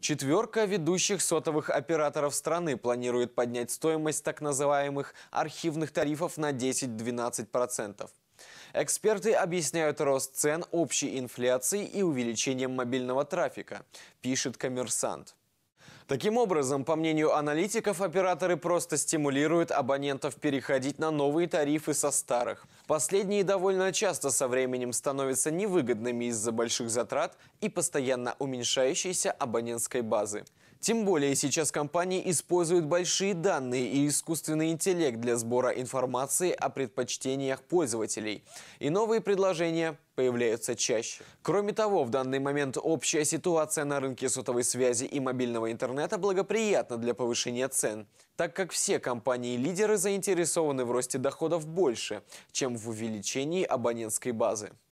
Четверка ведущих сотовых операторов страны планирует поднять стоимость так называемых архивных тарифов на 10-12%. Эксперты объясняют рост цен общей инфляцией и увеличением мобильного трафика, пишет коммерсант. Таким образом, по мнению аналитиков, операторы просто стимулируют абонентов переходить на новые тарифы со старых – Последние довольно часто со временем становятся невыгодными из-за больших затрат и постоянно уменьшающейся абонентской базы. Тем более сейчас компании используют большие данные и искусственный интеллект для сбора информации о предпочтениях пользователей. И новые предложения появляются чаще. Кроме того, в данный момент общая ситуация на рынке сотовой связи и мобильного интернета благоприятна для повышения цен, так как все компании-лидеры заинтересованы в росте доходов больше, чем в увеличении абонентской базы.